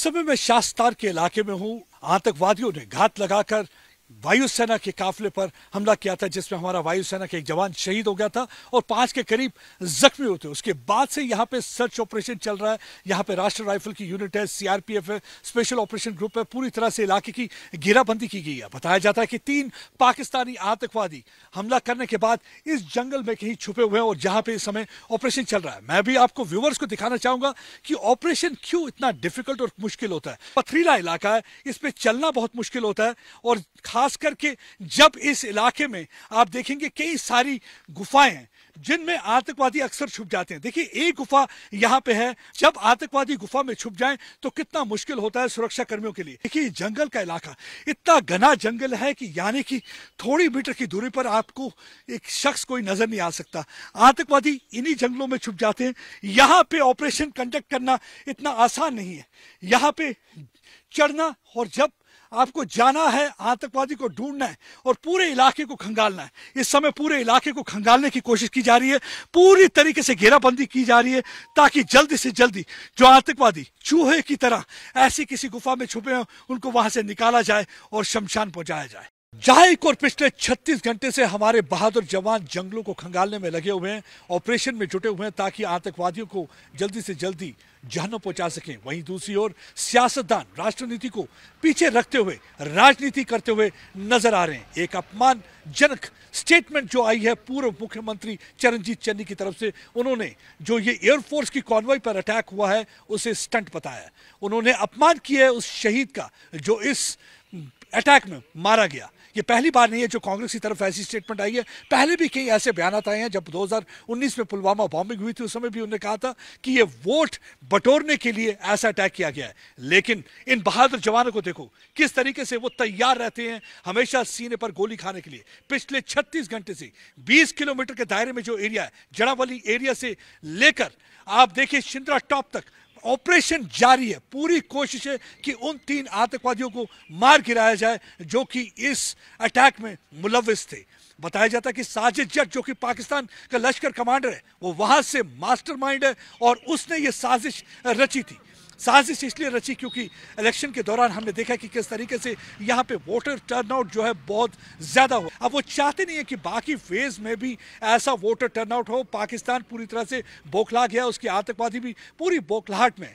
इस समय मैं शास्तार के इलाके में हूँ आतंकवादियों ने घात लगाकर वायुसेना के काफिले पर हमला किया था जिसमें हमारा वायुसेना का एक जवान शहीद हो गया था और पांच के करीब जख्मी होते उसके बाद से यहाँ पे सर्च ऑपरेशन चल रहा है यहाँ पे राष्ट्रीय राइफल की यूनिट है सीआरपीएफ है स्पेशल ऑपरेशन ग्रुप है पूरी तरह से इलाके की घेराबंदी की गई है बताया जाता है कि तीन पाकिस्तानी आतंकवादी हमला करने के बाद इस जंगल में कहीं छुपे हुए हैं और जहाँ पे इस समय ऑपरेशन चल रहा है मैं भी आपको व्यूवर्स को दिखाना चाहूंगा कि ऑपरेशन क्यों इतना डिफिकल्ट और मुश्किल होता है पथरीला इलाका है इस पर चलना बहुत मुश्किल होता है और खास करके जब इस इलाके में आप देखेंगे कई सारी गुफाएं हैं जिनमें आतंकवादी अक्सर छुप जाते हैं देखिए एक गुफा यहाँ पे है जब आतंकवादी गुफा में छुप जाएं तो कितना मुश्किल होता है सुरक्षा कर्मियों के लिए देखिए जंगल का इलाका इतना घना जंगल है कि यानी कि थोड़ी मीटर की दूरी पर आपको एक शख्स कोई नजर नहीं आ सकता आतंकवादी इन्हीं जंगलों में छुप जाते हैं यहाँ पे ऑपरेशन कंडक्ट करना इतना आसान नहीं है यहाँ पे चढ़ना और जब आपको जाना है आतंकवादी को ढूंढना है और पूरे इलाके को खंगालना है इस समय पूरे इलाके को खंगालने की कोशिश की जा रही है पूरी तरीके से घेराबंदी की जा रही है ताकि जल्दी से जल्दी जो आतंकवादी चूहे की तरह ऐसी किसी गुफा में छुपे हों उनको वहां से निकाला जाए और शमशान पहुंचाया जाए जहां एक और पिछले 36 घंटे से हमारे बहादुर जवान जंगलों को खंगालने में लगे हुए हैं ऑपरेशन में जुटे हुए हैं ताकि आतंकवादियों को जल्दी से जल्दी जहनो पहुंचा सकें वहीं दूसरी ओर सियासतदान राष्ट्रनीति को पीछे रखते हुए राजनीति करते हुए नजर आ रहे हैं एक अपमानजनक स्टेटमेंट जो आई है पूर्व मुख्यमंत्री चरणजीत चन्नी की तरफ से उन्होंने जो ये एयरफोर्स की कॉन्वॉय पर अटैक हुआ है उसे स्टंट बताया उन्होंने अपमान किया है उस शहीद का जो इस अटैक में मारा गया ये पहली बार नहीं है जो कांग्रेस की तरफ ऐसी स्टेटमेंट आई है पहले भी कई ऐसे बयान आए हैं जब 2019 में पुलवामा बॉम्बिंग हुई थी उस समय भी उन्होंने कहा था कि ये वोट बटोरने के लिए ऐसा अटैक किया गया है लेकिन इन बहादुर जवानों को देखो किस तरीके से वो तैयार रहते हैं हमेशा सीने पर गोली खाने के लिए पिछले छत्तीस घंटे से बीस किलोमीटर के दायरे में जो एरिया है जड़ावली एरिया से लेकर आप देखिए शिंद्रा टॉप तक ऑपरेशन जारी है पूरी कोशिश है कि उन तीन आतंकवादियों को मार गिराया जाए जो कि इस अटैक में मुलविस थे बताया जाता है कि साजिद जट जो कि पाकिस्तान का लश्कर कमांडर है वो वहां से मास्टरमाइंड है और उसने ये साजिश रची थी साजिश इसलिए रची क्योंकि इलेक्शन के दौरान हमने देखा कि किस तरीके से यहाँ पे वोटर टर्नआउट जो है बहुत ज़्यादा हो अब वो चाहते नहीं है कि बाकी फेज में भी ऐसा वोटर टर्नआउट हो पाकिस्तान पूरी तरह से बौखला गया उसकी आतंकवादी भी पूरी बौखलाहट में